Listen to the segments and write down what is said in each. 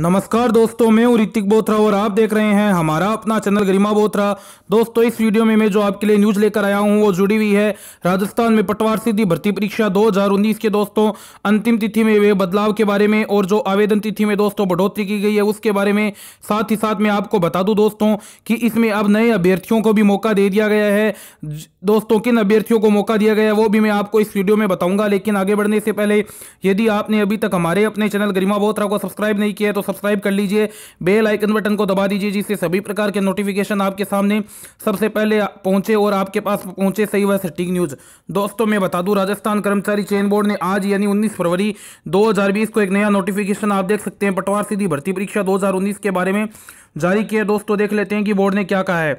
नमस्कार दोस्तों मैं हूँ ऋतिक बोथरा और आप देख रहे हैं हमारा अपना चैनल गरिमा बोथरा दोस्तों इस वीडियो में मैं जो आपके लिए न्यूज लेकर आया हूँ वो जुड़ी हुई है राजस्थान में पटवार सीधी भर्ती परीक्षा 2019 के दोस्तों अंतिम तिथि में हुए बदलाव के बारे में और जो आवेदन तिथि में दोस्तों बढ़ोतरी की गई है उसके बारे में साथ ही साथ मैं आपको बता दूँ दोस्तों कि इसमें अब नए अभ्यर्थियों को भी मौका दे दिया गया है दोस्तों किन अभ्यर्थियों को मौका दिया गया है वो भी मैं आपको इस वीडियो में बताऊंगा लेकिन आगे बढ़ने से पहले यदि आपने अभी तक हमारे अपने चैनल गरिमा बोथरा को सब्सक्राइब नहीं किया तो सब्सक्राइब कर लीजिए बेल आइकन बटन को दबा दीजिए जिससे सभी प्रकार के नोटिफिकेशन आपके सामने सबसे पहले पहुंचे और आपके पास पहुंचे सही व सटीक न्यूज दोस्तों मैं बता दूं राजस्थान कर्मचारी चयन बोर्ड ने आज यानी 19 फरवरी 2020 को एक नया नोटिफिकेशन आप देख सकते हैं पटवार सीधी भर्ती परीक्षा दो के बारे में जारी किया दोस्तों देख लेते हैं कि बोर्ड ने क्या कहा है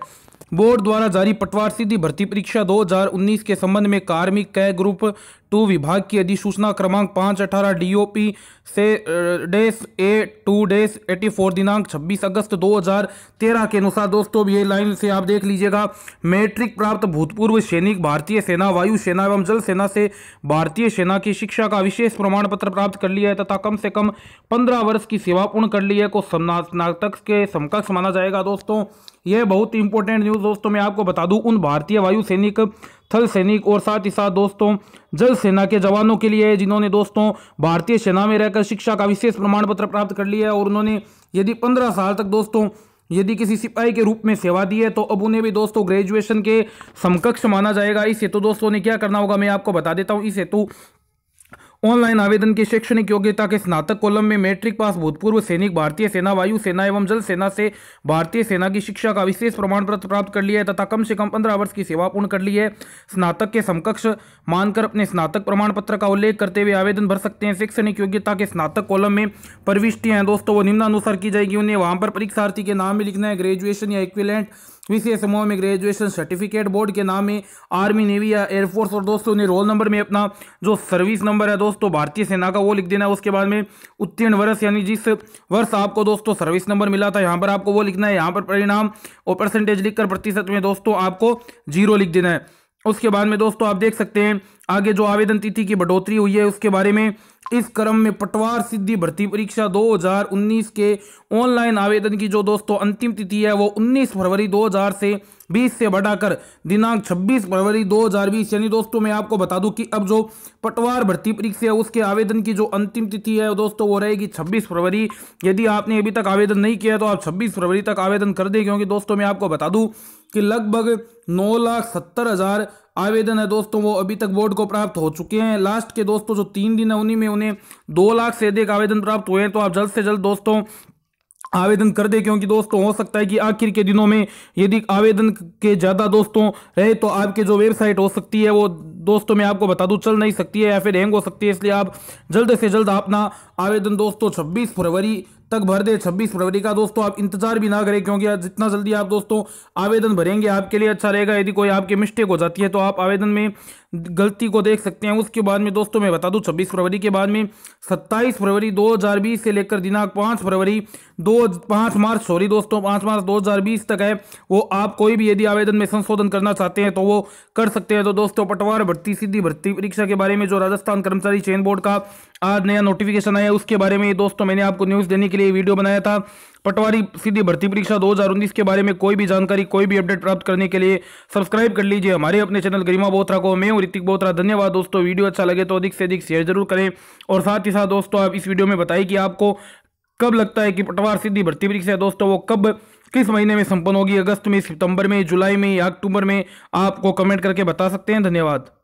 बोर्ड द्वारा जारी पटवार सीधी भर्ती परीक्षा 2019 के संबंध में कार्मिक कै ग्रुप टू विभाग की अधिसूचना क्रमांक पाँच अठारह डीओपी से डेस ए टू डेस एटी फोर दिनांक छब्बीस अगस्त दो हजार तेरह के अनुसार दोस्तों ये लाइन से आप देख लीजिएगा मैट्रिक प्राप्त भूतपूर्व सैनिक भारतीय सेना वायु सेना एवं जल सेना से भारतीय सेना की शिक्षा का विशेष प्रमाण पत्र प्राप्त कर लिया है तथा कम से कम पंद्रह वर्ष की सेवा पूर्ण कर ली है को स्नातक के समकक्ष माना जाएगा दोस्तों यह बहुत ही इंपॉर्टेंट न्यूज़ दोस्तों मैं आपको बता दूं उन भारतीय वायु सैनिक थल सैनिक और साथ ही साथ दोस्तों जल सेना के जवानों के लिए जिन्होंने दोस्तों भारतीय सेना में रहकर शिक्षा का विशेष प्रमाण पत्र प्राप्त कर लिया है और उन्होंने यदि पंद्रह साल तक दोस्तों यदि किसी सिपाही के रूप में सेवा दी है तो अब उन्हें भी दोस्तों ग्रेजुएशन के समकक्ष माना जाएगा इस हेतु दोस्तों ने क्या करना होगा मैं आपको बता देता हूँ इस हेतु ऑनलाइन आवेदन की शैक्षणिक योग्यता के स्नातक कॉलम में मैट्रिक पास भूतपूर्व सैनिक भारतीय सेना वायु सेना एवं जल सेना से भारतीय सेना की शिक्षा का विशेष प्रमाण पत्र प्राप्त कर लिया है तथा कम से कम पंद्रह वर्ष की सेवा पूर्ण कर ली है स्नातक के समकक्ष मानकर अपने स्नातक प्रमाण पत्र का उल्लेख करते हुए आवेदन भर सकते हैं शैक्षणिक योग्यता के स्नातक कॉलम में प्रविष्टियाँ दोस्तों वो निम्नानुसार की जाएगी उन्हें वहाँ पर परीक्षार्थी के नाम में लिखना है ग्रेजुएशन या इक्विलेंट विषय समूह में ग्रेजुएशन सर्टिफिकेट बोर्ड के नाम में आर्मी नेवी या एयरफोर्स और दोस्तों ने रोल नंबर में अपना जो सर्विस नंबर है दोस्तों भारतीय सेना का वो लिख देना है उसके बाद में उत्तीर्ण वर्ष यानी जिस वर्ष आपको दोस्तों सर्विस नंबर मिला था यहाँ पर आपको वो लिखना है यहाँ पर परिणाम और परसेंटेज लिखकर प्रतिशत में दोस्तों आपको जीरो लिख देना है उसके बाद में दोस्तों आप देख सकते हैं आगे जो आवेदन तिथि की बढ़ोतरी हुई है उसके बारे में इस क्रम में पटवार सिद्धि भर्ती परीक्षा 2019 के ऑनलाइन आवेदन की जो दोस्तों अंतिम तिथि है वो 19 फरवरी 2000 से 20 से बढ़ाकर दिनांक 26 फरवरी 2020 यानी दोस्तों मैं आपको बता दूं कि अब जो पटवार भर्ती परीक्षा है उसके आवेदन की जो अंतिम तिथि है दोस्तों वो रहेगी 26 फरवरी यदि आपने अभी तक आवेदन नहीं किया तो आप छब्बीस फरवरी तक आवेदन कर दें क्योंकि दोस्तों मैं आपको बता दूँ कि लगभग नौ लाख सत्तर हज़ार आवेदन है दोस्तों वो अभी तक बोर्ड को प्राप्त हो चुके हैं लास्ट के दोस्तों जो तीन दिन है उन्हीं में उन्हें दो लाख से अधिक आवेदन प्राप्त हुए हैं तो आप जल्द से जल्द दोस्तों आवेदन कर दे क्योंकि दोस्तों हो सकता है कि आखिर के दिनों में यदि आवेदन के ज़्यादा दोस्तों रहे तो आपके जो वेबसाइट हो सकती है वो दोस्तों मैं आपको बता दूं चल नहीं सकती है या फिर हैंग हो सकती है इसलिए आप जल्द से जल्द अपना आवेदन दोस्तों 26 फरवरी तक भर दे 26 फरवरी का दोस्तों आप इंतजार भी ना करें क्योंकि जितना जल्दी आप दोस्तों आवेदन भरेंगे आपके लिए अच्छा रहेगा यदि कोई आपकी मिस्टेक हो जाती है तो आप आवेदन में गलती को देख सकते हैं उसके बाद में दोस्तों मैं बता दूं 26 फरवरी के बाद में 27 फरवरी 2020 से लेकर दिनांक 5 फरवरी दो पाँच मार्च सॉरी दोस्तों पाँच मार्च दो तक है वो आप कोई भी यदि आवेदन में संशोधन करना चाहते हैं तो वो कर सकते हैं तो दोस्तों पटवार भर्ती सीधी भर्ती परीक्षा के बारे में जो राजस्थान कर्मचारी चयन बोर्ड का आज नया नोटिफिकेशन आया उसके बारे में दोस्तों मैंने आपको न्यूज़ देने के लिए वीडियो बनाया था पटवारी सीधी भर्ती परीक्षा 2019 के बारे में कोई भी जानकारी कोई भी अपडेट प्राप्त करने के लिए सब्सक्राइब कर लीजिए हमारे अपने चैनल गरिमा बोत्रा को मैं और ऋतिक बोत्रा धन्यवाद दोस्तों वीडियो अच्छा लगे तो अधिक से अधिक शेयर जरूर करें और साथ ही साथ दोस्तों आप इस वीडियो में बताइए कि आपको कब लगता है कि पटवार सीधी भर्ती परीक्षा दोस्तों वो कब किस महीने में संपन्न होगी अगस्त में सितंबर में जुलाई में या अक्टूबर में आपको कमेंट करके बता सकते हैं धन्यवाद